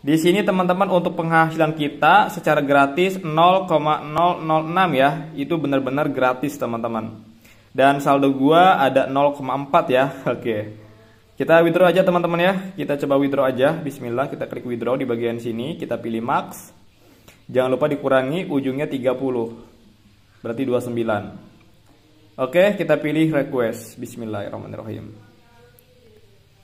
Di sini teman-teman untuk penghasilan kita secara gratis 0,006 ya. Itu benar-benar gratis teman-teman. Dan saldo gua ada 0,4 ya. Oke. Kita withdraw aja teman-teman ya. Kita coba withdraw aja. Bismillah kita klik withdraw di bagian sini, kita pilih max. Jangan lupa dikurangi ujungnya 30. Berarti 29. Oke, kita pilih request. Bismillahirrahmanirrahim.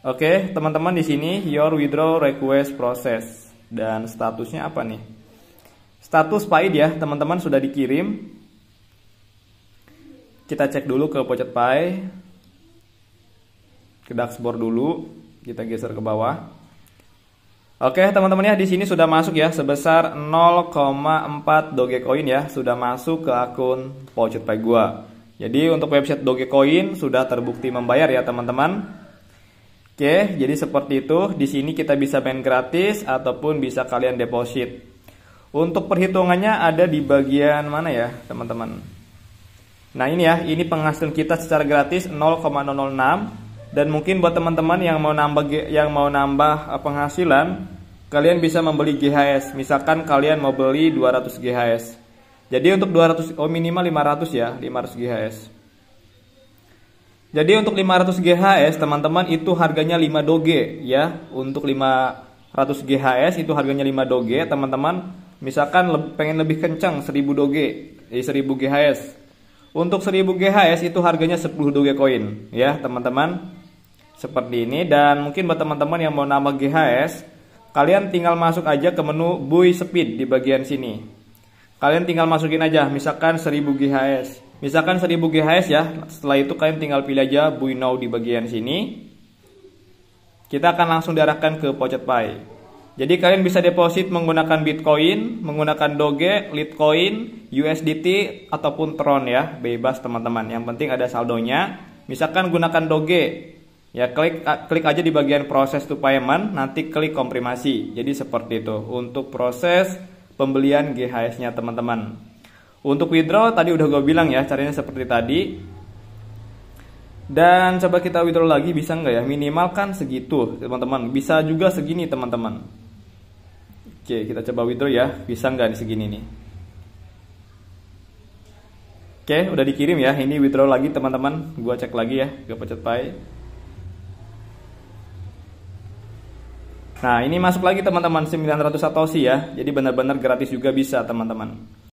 Oke, okay, teman-teman di sini your withdraw request proses dan statusnya apa nih? Status PAID ya, teman-teman sudah dikirim. Kita cek dulu ke Pocet Pai. Ke dashboard dulu, kita geser ke bawah. Oke, okay, teman-teman ya, di sini sudah masuk ya sebesar 0,4 Dogecoin ya, sudah masuk ke akun Pocet Pai gua. Jadi untuk website Dogecoin sudah terbukti membayar ya, teman-teman. Oke, jadi seperti itu. Di sini kita bisa main gratis ataupun bisa kalian deposit. Untuk perhitungannya ada di bagian mana ya, teman-teman? Nah, ini ya, ini penghasilan kita secara gratis 0,006 dan mungkin buat teman-teman yang mau nambah yang mau nambah eh, penghasilan, kalian bisa membeli GHS. Misalkan kalian mau beli 200 GHS. Jadi untuk 200 oh minimal 500 ya, 500 GHS. Jadi untuk 500 GHS teman-teman itu harganya 5 doge ya. Untuk 500 GHS itu harganya 5 doge teman-teman. Misalkan le pengen lebih kencang 1000 doge, eh, 1000 GHS. Untuk 1000 GHS itu harganya 10 doge koin ya teman-teman. Seperti ini dan mungkin buat teman-teman yang mau nama GHS kalian tinggal masuk aja ke menu buy speed di bagian sini. Kalian tinggal masukin aja misalkan 1000 GHS. Misalkan 1000 GHz ya. Setelah itu kalian tinggal pilih aja Now di bagian sini. Kita akan langsung diarahkan ke Pocket Pie. Jadi kalian bisa deposit menggunakan Bitcoin, menggunakan Doge, Litecoin, USDT ataupun Tron ya, bebas teman-teman. Yang penting ada saldonya. Misalkan gunakan Doge. Ya klik klik aja di bagian proses to payment, nanti klik komprimasi. Jadi seperti itu untuk proses pembelian GHS-nya teman-teman. Untuk withdraw tadi udah gue bilang ya caranya seperti tadi. Dan coba kita withdraw lagi bisa nggak ya? Minimal kan segitu teman-teman. Bisa juga segini teman-teman. Oke kita coba withdraw ya. Bisa nggak di segini nih? Oke udah dikirim ya. Ini withdraw lagi teman-teman. Gue cek lagi ya. Gue pecet pay Nah ini masuk lagi teman-teman 900 satoshi ya. Jadi benar-benar gratis juga bisa teman-teman.